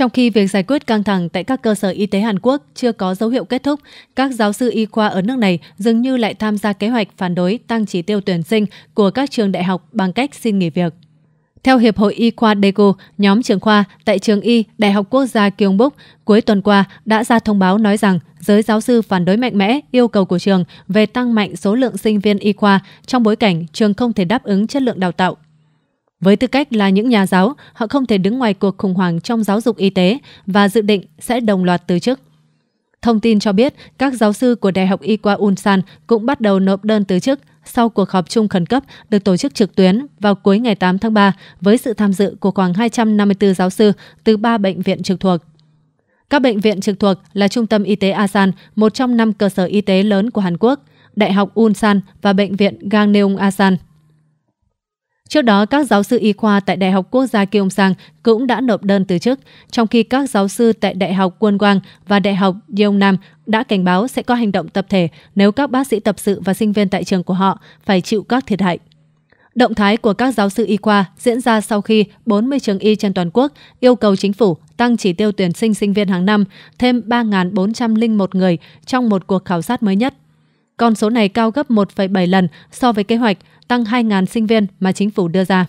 Trong khi việc giải quyết căng thẳng tại các cơ sở y tế Hàn Quốc chưa có dấu hiệu kết thúc, các giáo sư y khoa ở nước này dường như lại tham gia kế hoạch phản đối tăng chỉ tiêu tuyển sinh của các trường đại học bằng cách xin nghỉ việc. Theo Hiệp hội Y khoa Daegu, nhóm trường khoa tại trường Y Đại học Quốc gia Kyungbuk cuối tuần qua đã ra thông báo nói rằng giới giáo sư phản đối mạnh mẽ yêu cầu của trường về tăng mạnh số lượng sinh viên y khoa trong bối cảnh trường không thể đáp ứng chất lượng đào tạo với tư cách là những nhà giáo, họ không thể đứng ngoài cuộc khủng hoảng trong giáo dục y tế và dự định sẽ đồng loạt từ chức. Thông tin cho biết, các giáo sư của Đại học Y khoa Ulsan cũng bắt đầu nộp đơn từ chức sau cuộc họp chung khẩn cấp được tổ chức trực tuyến vào cuối ngày 8 tháng 3 với sự tham dự của khoảng 254 giáo sư từ 3 bệnh viện trực thuộc. Các bệnh viện trực thuộc là Trung tâm Y tế Asan, một trong năm cơ sở y tế lớn của Hàn Quốc, Đại học Ulsan và Bệnh viện Gangneung Asan. Trước đó, các giáo sư y khoa tại Đại học Quốc gia Kyungsang cũng đã nộp đơn từ chức, trong khi các giáo sư tại Đại học Quân và Đại học Yeongnam đã cảnh báo sẽ có hành động tập thể nếu các bác sĩ tập sự và sinh viên tại trường của họ phải chịu các thiệt hại. Động thái của các giáo sư y khoa diễn ra sau khi 40 trường y trên toàn quốc yêu cầu chính phủ tăng chỉ tiêu tuyển sinh sinh viên hàng năm thêm 3.401 người trong một cuộc khảo sát mới nhất. Con số này cao gấp 1,7 lần so với kế hoạch tăng 2.000 sinh viên mà chính phủ đưa ra.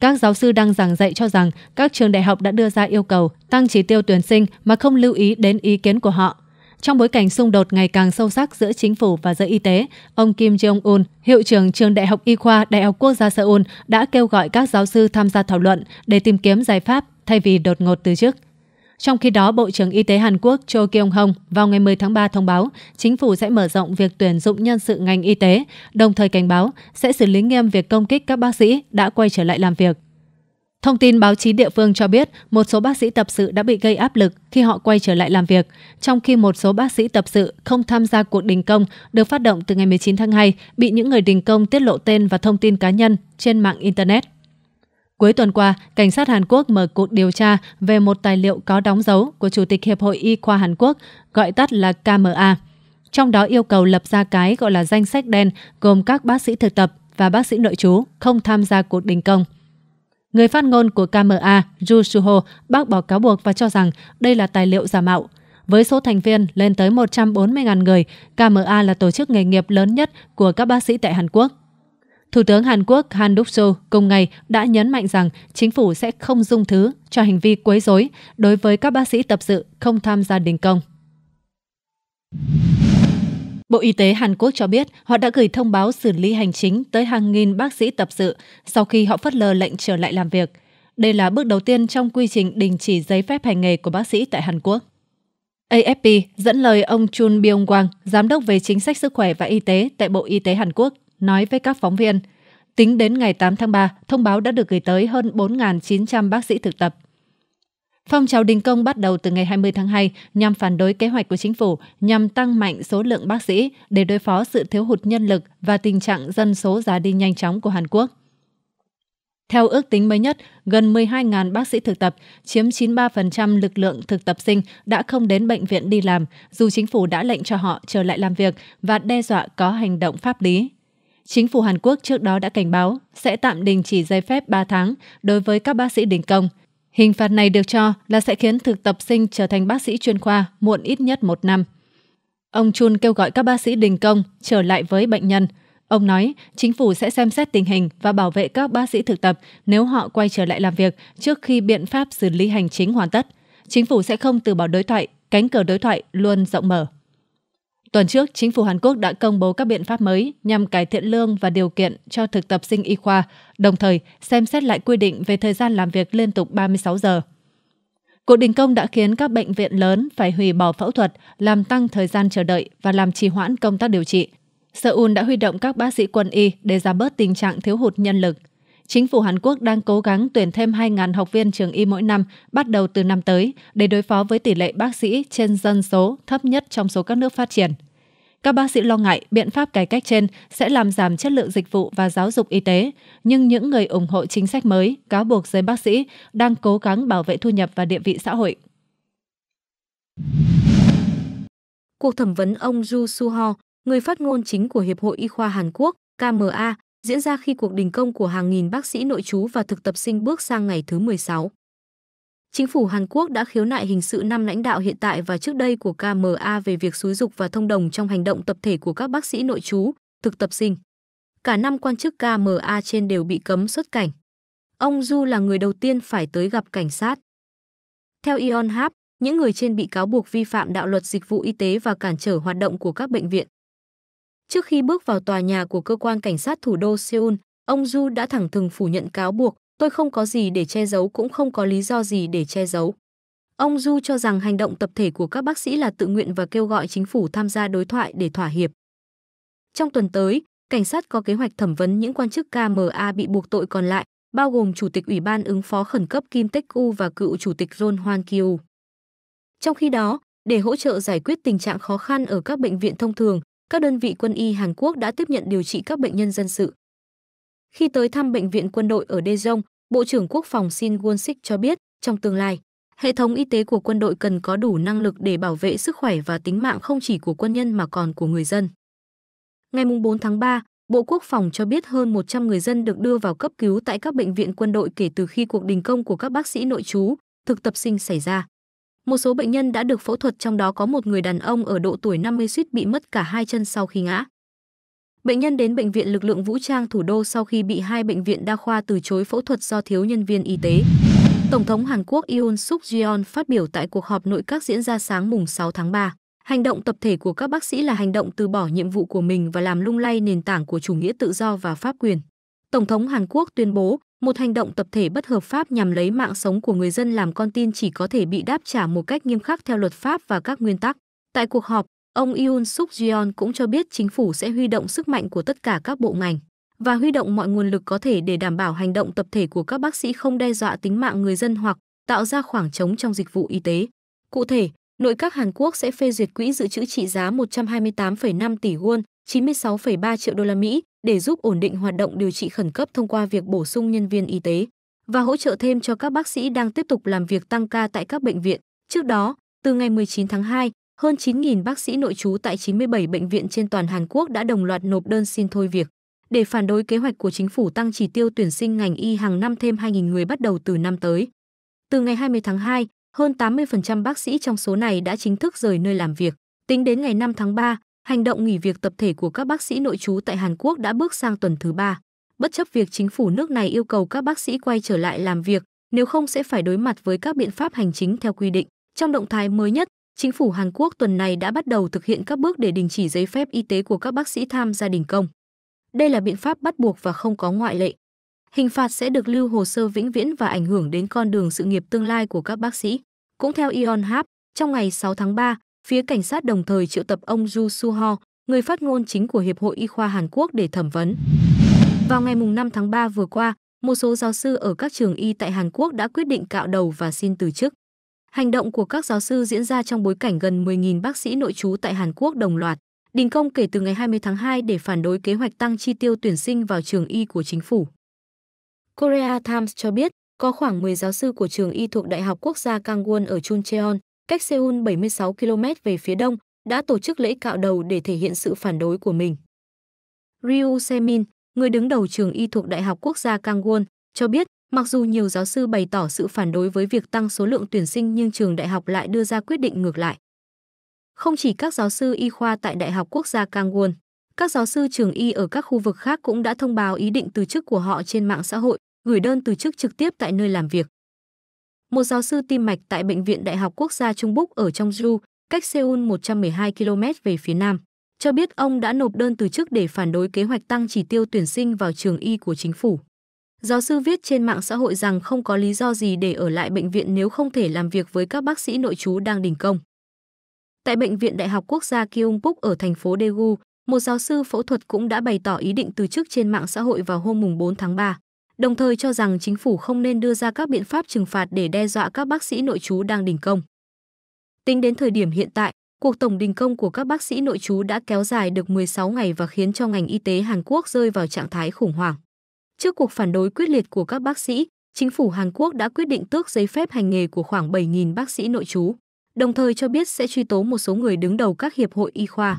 Các giáo sư đang giảng dạy cho rằng các trường đại học đã đưa ra yêu cầu tăng chỉ tiêu tuyển sinh mà không lưu ý đến ý kiến của họ. Trong bối cảnh xung đột ngày càng sâu sắc giữa chính phủ và giới y tế, ông Kim Jong-un, hiệu trưởng trường Đại học Y khoa Đại học Quốc gia Seoul đã kêu gọi các giáo sư tham gia thảo luận để tìm kiếm giải pháp thay vì đột ngột từ chức. Trong khi đó, Bộ trưởng Y tế Hàn Quốc Cho Kyung-hong vào ngày 10 tháng 3 thông báo chính phủ sẽ mở rộng việc tuyển dụng nhân sự ngành y tế, đồng thời cảnh báo sẽ xử lý nghiêm việc công kích các bác sĩ đã quay trở lại làm việc. Thông tin báo chí địa phương cho biết một số bác sĩ tập sự đã bị gây áp lực khi họ quay trở lại làm việc, trong khi một số bác sĩ tập sự không tham gia cuộc đình công được phát động từ ngày 19 tháng 2 bị những người đình công tiết lộ tên và thông tin cá nhân trên mạng Internet. Cuối tuần qua, cảnh sát Hàn Quốc mở cuộc điều tra về một tài liệu có đóng dấu của Chủ tịch Hiệp hội Y khoa Hàn Quốc, gọi tắt là KMA. Trong đó yêu cầu lập ra cái gọi là danh sách đen gồm các bác sĩ thực tập và bác sĩ nội trú không tham gia cuộc đình công. Người phát ngôn của KMA, Ju Suho, bác bỏ cáo buộc và cho rằng đây là tài liệu giả mạo. Với số thành viên lên tới 140.000 người, KMA là tổ chức nghề nghiệp lớn nhất của các bác sĩ tại Hàn Quốc. Thủ tướng Hàn Quốc Han Duk-soo cùng ngày đã nhấn mạnh rằng chính phủ sẽ không dung thứ cho hành vi quấy rối đối với các bác sĩ tập sự không tham gia đình công. Bộ Y tế Hàn Quốc cho biết họ đã gửi thông báo xử lý hành chính tới hàng nghìn bác sĩ tập sự sau khi họ phất lờ lệnh trở lại làm việc. Đây là bước đầu tiên trong quy trình đình chỉ giấy phép hành nghề của bác sĩ tại Hàn Quốc. AFP dẫn lời ông Chun Byung wang giám đốc về chính sách sức khỏe và y tế tại Bộ Y tế Hàn Quốc nói với các phóng viên. Tính đến ngày 8 tháng 3, thông báo đã được gửi tới hơn 4.900 bác sĩ thực tập. Phong trào đình công bắt đầu từ ngày 20 tháng 2 nhằm phản đối kế hoạch của chính phủ nhằm tăng mạnh số lượng bác sĩ để đối phó sự thiếu hụt nhân lực và tình trạng dân số già đi nhanh chóng của Hàn Quốc. Theo ước tính mới nhất, gần 12.000 bác sĩ thực tập, chiếm 93% lực lượng thực tập sinh đã không đến bệnh viện đi làm, dù chính phủ đã lệnh cho họ trở lại làm việc và đe dọa có hành động pháp lý. Chính phủ Hàn Quốc trước đó đã cảnh báo sẽ tạm đình chỉ giấy phép 3 tháng đối với các bác sĩ đình công. Hình phạt này được cho là sẽ khiến thực tập sinh trở thành bác sĩ chuyên khoa muộn ít nhất một năm. Ông Chun kêu gọi các bác sĩ đình công trở lại với bệnh nhân. Ông nói chính phủ sẽ xem xét tình hình và bảo vệ các bác sĩ thực tập nếu họ quay trở lại làm việc trước khi biện pháp xử lý hành chính hoàn tất. Chính phủ sẽ không từ bỏ đối thoại, cánh cửa đối thoại luôn rộng mở. Tuần trước, chính phủ Hàn Quốc đã công bố các biện pháp mới nhằm cải thiện lương và điều kiện cho thực tập sinh y khoa, đồng thời xem xét lại quy định về thời gian làm việc liên tục 36 giờ. Cuộc đình công đã khiến các bệnh viện lớn phải hủy bỏ phẫu thuật, làm tăng thời gian chờ đợi và làm trì hoãn công tác điều trị. Seoul đã huy động các bác sĩ quân y để giảm bớt tình trạng thiếu hụt nhân lực. Chính phủ Hàn Quốc đang cố gắng tuyển thêm 2.000 học viên trường y mỗi năm bắt đầu từ năm tới để đối phó với tỷ lệ bác sĩ trên dân số thấp nhất trong số các nước phát triển. Các bác sĩ lo ngại biện pháp cải cách trên sẽ làm giảm chất lượng dịch vụ và giáo dục y tế, nhưng những người ủng hộ chính sách mới cáo buộc giới bác sĩ đang cố gắng bảo vệ thu nhập và địa vị xã hội. Cuộc thẩm vấn ông Ju Suho, người phát ngôn chính của Hiệp hội Y khoa Hàn Quốc KMA, diễn ra khi cuộc đình công của hàng nghìn bác sĩ nội trú và thực tập sinh bước sang ngày thứ 16. Chính phủ Hàn Quốc đã khiếu nại hình sự năm lãnh đạo hiện tại và trước đây của KMA về việc xúi dục và thông đồng trong hành động tập thể của các bác sĩ nội trú, thực tập sinh. Cả năm quan chức KMA trên đều bị cấm xuất cảnh. Ông Du là người đầu tiên phải tới gặp cảnh sát. Theo Ion Hap, những người trên bị cáo buộc vi phạm đạo luật dịch vụ y tế và cản trở hoạt động của các bệnh viện. Trước khi bước vào tòa nhà của cơ quan cảnh sát thủ đô Seoul, ông Du đã thẳng thừng phủ nhận cáo buộc, tôi không có gì để che giấu cũng không có lý do gì để che giấu. Ông Du cho rằng hành động tập thể của các bác sĩ là tự nguyện và kêu gọi chính phủ tham gia đối thoại để thỏa hiệp. Trong tuần tới, cảnh sát có kế hoạch thẩm vấn những quan chức KMA bị buộc tội còn lại, bao gồm Chủ tịch Ủy ban ứng phó khẩn cấp Kim Tech U và cựu Chủ tịch Ron Hoan Kyu. Trong khi đó, để hỗ trợ giải quyết tình trạng khó khăn ở các bệnh viện thông thường, các đơn vị quân y Hàn Quốc đã tiếp nhận điều trị các bệnh nhân dân sự. Khi tới thăm bệnh viện quân đội ở Daejeon, Bộ trưởng Quốc phòng Shin Won-sik cho biết, trong tương lai, hệ thống y tế của quân đội cần có đủ năng lực để bảo vệ sức khỏe và tính mạng không chỉ của quân nhân mà còn của người dân. Ngày 4 tháng 3, Bộ Quốc phòng cho biết hơn 100 người dân được đưa vào cấp cứu tại các bệnh viện quân đội kể từ khi cuộc đình công của các bác sĩ nội trú, thực tập sinh xảy ra. Một số bệnh nhân đã được phẫu thuật trong đó có một người đàn ông ở độ tuổi 50 suýt bị mất cả hai chân sau khi ngã. Bệnh nhân đến bệnh viện lực lượng vũ trang thủ đô sau khi bị hai bệnh viện đa khoa từ chối phẫu thuật do thiếu nhân viên y tế. Tổng thống Hàn Quốc Yoon Suk Yeol phát biểu tại cuộc họp nội các diễn ra sáng mùng 6 tháng 3. Hành động tập thể của các bác sĩ là hành động từ bỏ nhiệm vụ của mình và làm lung lay nền tảng của chủ nghĩa tự do và pháp quyền. Tổng thống Hàn Quốc tuyên bố, một hành động tập thể bất hợp pháp nhằm lấy mạng sống của người dân làm con tin chỉ có thể bị đáp trả một cách nghiêm khắc theo luật pháp và các nguyên tắc. Tại cuộc họp, Ông Yoon Suk jeon cũng cho biết chính phủ sẽ huy động sức mạnh của tất cả các bộ ngành và huy động mọi nguồn lực có thể để đảm bảo hành động tập thể của các bác sĩ không đe dọa tính mạng người dân hoặc tạo ra khoảng trống trong dịch vụ y tế. Cụ thể, nội các Hàn Quốc sẽ phê duyệt quỹ dự trữ trị giá 128,5 tỷ won, 96,3 triệu đô la Mỹ để giúp ổn định hoạt động điều trị khẩn cấp thông qua việc bổ sung nhân viên y tế và hỗ trợ thêm cho các bác sĩ đang tiếp tục làm việc tăng ca tại các bệnh viện. Trước đó, từ ngày 19 tháng 2, hơn 9.000 bác sĩ nội trú tại 97 bệnh viện trên toàn Hàn Quốc đã đồng loạt nộp đơn xin thôi việc. Để phản đối kế hoạch của chính phủ tăng chỉ tiêu tuyển sinh ngành y hàng năm thêm 2.000 người bắt đầu từ năm tới. Từ ngày 20 tháng 2, hơn 80% bác sĩ trong số này đã chính thức rời nơi làm việc. Tính đến ngày 5 tháng 3, hành động nghỉ việc tập thể của các bác sĩ nội trú tại Hàn Quốc đã bước sang tuần thứ ba. Bất chấp việc chính phủ nước này yêu cầu các bác sĩ quay trở lại làm việc, nếu không sẽ phải đối mặt với các biện pháp hành chính theo quy định. Trong động thái mới nhất, chính phủ Hàn Quốc tuần này đã bắt đầu thực hiện các bước để đình chỉ giấy phép y tế của các bác sĩ tham gia đình công. Đây là biện pháp bắt buộc và không có ngoại lệ. Hình phạt sẽ được lưu hồ sơ vĩnh viễn và ảnh hưởng đến con đường sự nghiệp tương lai của các bác sĩ. Cũng theo Ion Hap, trong ngày 6 tháng 3, phía cảnh sát đồng thời triệu tập ông Ju Su Ho, người phát ngôn chính của Hiệp hội Y khoa Hàn Quốc để thẩm vấn. Vào ngày 5 tháng 3 vừa qua, một số giáo sư ở các trường y tại Hàn Quốc đã quyết định cạo đầu và xin từ chức. Hành động của các giáo sư diễn ra trong bối cảnh gần 10.000 bác sĩ nội trú tại Hàn Quốc đồng loạt đình công kể từ ngày 20 tháng 2 để phản đối kế hoạch tăng chi tiêu tuyển sinh vào trường y của chính phủ. Korea Times cho biết, có khoảng 10 giáo sư của trường y thuộc Đại học Quốc gia Kangwon ở Chuncheon, cách Seoul 76 km về phía đông, đã tổ chức lễ cạo đầu để thể hiện sự phản đối của mình. Ryu Semin, người đứng đầu trường y thuộc Đại học Quốc gia Kangwon, cho biết Mặc dù nhiều giáo sư bày tỏ sự phản đối với việc tăng số lượng tuyển sinh nhưng trường đại học lại đưa ra quyết định ngược lại. Không chỉ các giáo sư y khoa tại Đại học Quốc gia Kangwon, các giáo sư trường y ở các khu vực khác cũng đã thông báo ý định từ chức của họ trên mạng xã hội, gửi đơn từ chức trực tiếp tại nơi làm việc. Một giáo sư tim mạch tại Bệnh viện Đại học Quốc gia Trung Bắc ở trong Ju, cách Seoul 112 km về phía nam, cho biết ông đã nộp đơn từ chức để phản đối kế hoạch tăng chỉ tiêu tuyển sinh vào trường y của chính phủ. Giáo sư viết trên mạng xã hội rằng không có lý do gì để ở lại bệnh viện nếu không thể làm việc với các bác sĩ nội trú đang đình công. Tại Bệnh viện Đại học Quốc gia Kyungpuk ở thành phố Daegu, một giáo sư phẫu thuật cũng đã bày tỏ ý định từ chức trên mạng xã hội vào hôm 4 tháng 3, đồng thời cho rằng chính phủ không nên đưa ra các biện pháp trừng phạt để đe dọa các bác sĩ nội trú đang đình công. Tính đến thời điểm hiện tại, cuộc tổng đình công của các bác sĩ nội trú đã kéo dài được 16 ngày và khiến cho ngành y tế Hàn Quốc rơi vào trạng thái khủng hoảng. Trước cuộc phản đối quyết liệt của các bác sĩ, chính phủ Hàn Quốc đã quyết định tước giấy phép hành nghề của khoảng 7.000 bác sĩ nội trú, đồng thời cho biết sẽ truy tố một số người đứng đầu các hiệp hội y khoa.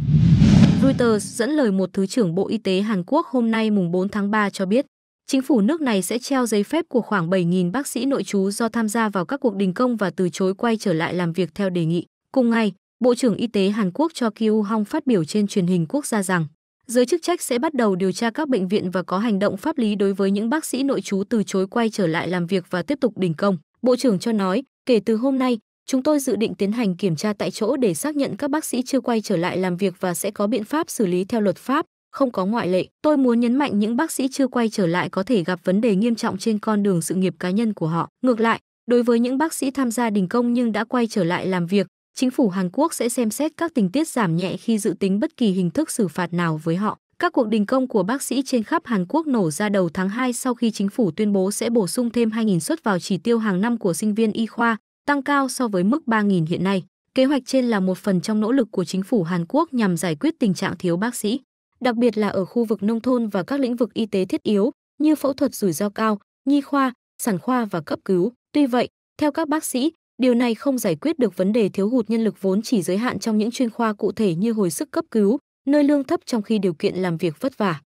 Reuters dẫn lời một Thứ trưởng Bộ Y tế Hàn Quốc hôm nay mùng 4 tháng 3 cho biết, chính phủ nước này sẽ treo giấy phép của khoảng 7.000 bác sĩ nội trú do tham gia vào các cuộc đình công và từ chối quay trở lại làm việc theo đề nghị. Cùng ngày, Bộ trưởng Y tế Hàn Quốc cho Kyu Hong phát biểu trên truyền hình quốc gia rằng giới chức trách sẽ bắt đầu điều tra các bệnh viện và có hành động pháp lý đối với những bác sĩ nội trú từ chối quay trở lại làm việc và tiếp tục đình công. Bộ trưởng cho nói, kể từ hôm nay, chúng tôi dự định tiến hành kiểm tra tại chỗ để xác nhận các bác sĩ chưa quay trở lại làm việc và sẽ có biện pháp xử lý theo luật pháp, không có ngoại lệ. Tôi muốn nhấn mạnh những bác sĩ chưa quay trở lại có thể gặp vấn đề nghiêm trọng trên con đường sự nghiệp cá nhân của họ. Ngược lại, đối với những bác sĩ tham gia đình công nhưng đã quay trở lại làm việc, chính phủ Hàn Quốc sẽ xem xét các tình tiết giảm nhẹ khi dự tính bất kỳ hình thức xử phạt nào với họ. Các cuộc đình công của bác sĩ trên khắp Hàn Quốc nổ ra đầu tháng 2 sau khi chính phủ tuyên bố sẽ bổ sung thêm 2.000 suất vào chỉ tiêu hàng năm của sinh viên y khoa, tăng cao so với mức 3.000 hiện nay. Kế hoạch trên là một phần trong nỗ lực của chính phủ Hàn Quốc nhằm giải quyết tình trạng thiếu bác sĩ, đặc biệt là ở khu vực nông thôn và các lĩnh vực y tế thiết yếu như phẫu thuật rủi ro cao, nhi khoa, sản khoa và cấp cứu. Tuy vậy, theo các bác sĩ, Điều này không giải quyết được vấn đề thiếu hụt nhân lực vốn chỉ giới hạn trong những chuyên khoa cụ thể như hồi sức cấp cứu, nơi lương thấp trong khi điều kiện làm việc vất vả.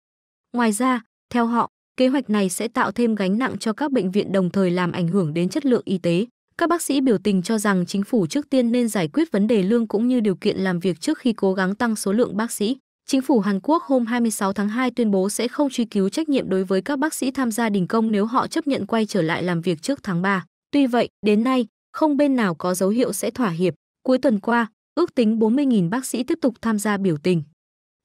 Ngoài ra, theo họ, kế hoạch này sẽ tạo thêm gánh nặng cho các bệnh viện đồng thời làm ảnh hưởng đến chất lượng y tế. Các bác sĩ biểu tình cho rằng chính phủ trước tiên nên giải quyết vấn đề lương cũng như điều kiện làm việc trước khi cố gắng tăng số lượng bác sĩ. Chính phủ Hàn Quốc hôm 26 tháng 2 tuyên bố sẽ không truy cứu trách nhiệm đối với các bác sĩ tham gia đình công nếu họ chấp nhận quay trở lại làm việc trước tháng 3. Tuy vậy, đến nay, không bên nào có dấu hiệu sẽ thỏa hiệp. Cuối tuần qua, ước tính 40.000 bác sĩ tiếp tục tham gia biểu tình.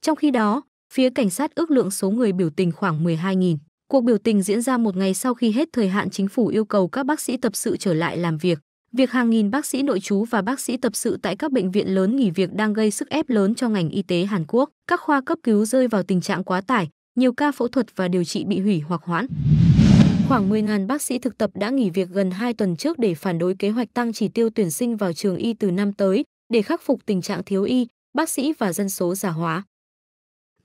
Trong khi đó, phía cảnh sát ước lượng số người biểu tình khoảng 12.000. Cuộc biểu tình diễn ra một ngày sau khi hết thời hạn chính phủ yêu cầu các bác sĩ tập sự trở lại làm việc. Việc hàng nghìn bác sĩ nội trú và bác sĩ tập sự tại các bệnh viện lớn nghỉ việc đang gây sức ép lớn cho ngành y tế Hàn Quốc. Các khoa cấp cứu rơi vào tình trạng quá tải, nhiều ca phẫu thuật và điều trị bị hủy hoặc hoãn. Khoảng 10.000 bác sĩ thực tập đã nghỉ việc gần 2 tuần trước để phản đối kế hoạch tăng chỉ tiêu tuyển sinh vào trường y từ năm tới để khắc phục tình trạng thiếu y, bác sĩ và dân số già hóa.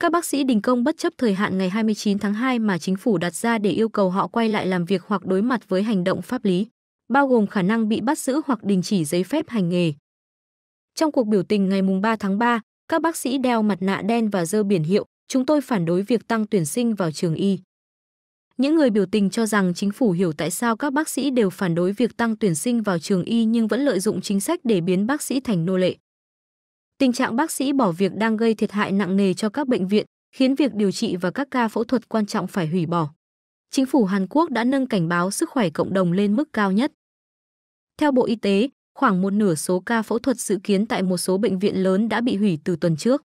Các bác sĩ đình công bất chấp thời hạn ngày 29 tháng 2 mà chính phủ đặt ra để yêu cầu họ quay lại làm việc hoặc đối mặt với hành động pháp lý, bao gồm khả năng bị bắt giữ hoặc đình chỉ giấy phép hành nghề. Trong cuộc biểu tình ngày 3 tháng 3, các bác sĩ đeo mặt nạ đen và dơ biển hiệu, chúng tôi phản đối việc tăng tuyển sinh vào trường y. Những người biểu tình cho rằng chính phủ hiểu tại sao các bác sĩ đều phản đối việc tăng tuyển sinh vào trường y nhưng vẫn lợi dụng chính sách để biến bác sĩ thành nô lệ. Tình trạng bác sĩ bỏ việc đang gây thiệt hại nặng nề cho các bệnh viện, khiến việc điều trị và các ca phẫu thuật quan trọng phải hủy bỏ. Chính phủ Hàn Quốc đã nâng cảnh báo sức khỏe cộng đồng lên mức cao nhất. Theo Bộ Y tế, khoảng một nửa số ca phẫu thuật dự kiến tại một số bệnh viện lớn đã bị hủy từ tuần trước.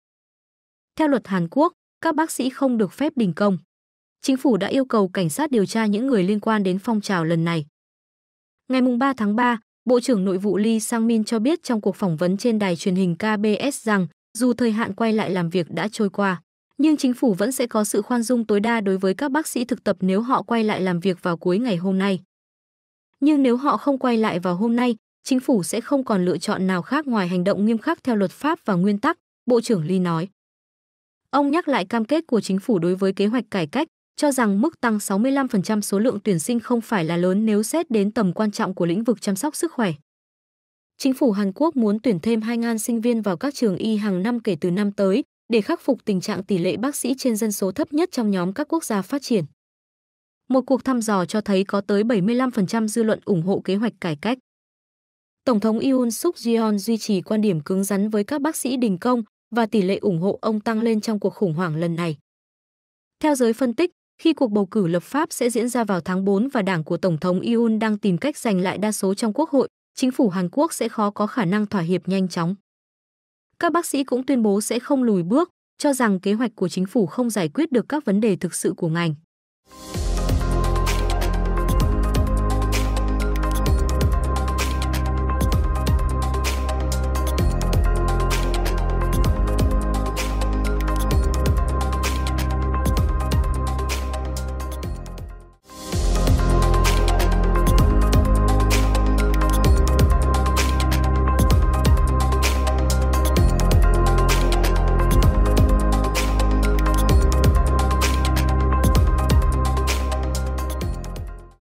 Theo luật Hàn Quốc, các bác sĩ không được phép đình công chính phủ đã yêu cầu cảnh sát điều tra những người liên quan đến phong trào lần này. Ngày 3 tháng 3, Bộ trưởng Nội vụ Lee Sang Min cho biết trong cuộc phỏng vấn trên đài truyền hình KBS rằng dù thời hạn quay lại làm việc đã trôi qua, nhưng chính phủ vẫn sẽ có sự khoan dung tối đa đối với các bác sĩ thực tập nếu họ quay lại làm việc vào cuối ngày hôm nay. Nhưng nếu họ không quay lại vào hôm nay, chính phủ sẽ không còn lựa chọn nào khác ngoài hành động nghiêm khắc theo luật pháp và nguyên tắc, Bộ trưởng Lee nói. Ông nhắc lại cam kết của chính phủ đối với kế hoạch cải cách, cho rằng mức tăng 65% số lượng tuyển sinh không phải là lớn nếu xét đến tầm quan trọng của lĩnh vực chăm sóc sức khỏe. Chính phủ Hàn Quốc muốn tuyển thêm 2.000 sinh viên vào các trường y hàng năm kể từ năm tới để khắc phục tình trạng tỷ lệ bác sĩ trên dân số thấp nhất trong nhóm các quốc gia phát triển. Một cuộc thăm dò cho thấy có tới 75% dư luận ủng hộ kế hoạch cải cách. Tổng thống Yoon Suk Yeol duy trì quan điểm cứng rắn với các bác sĩ đình công và tỷ lệ ủng hộ ông tăng lên trong cuộc khủng hoảng lần này. Theo giới phân tích, khi cuộc bầu cử lập pháp sẽ diễn ra vào tháng 4 và đảng của Tổng thống Yoon đang tìm cách giành lại đa số trong quốc hội, chính phủ Hàn Quốc sẽ khó có khả năng thỏa hiệp nhanh chóng. Các bác sĩ cũng tuyên bố sẽ không lùi bước, cho rằng kế hoạch của chính phủ không giải quyết được các vấn đề thực sự của ngành.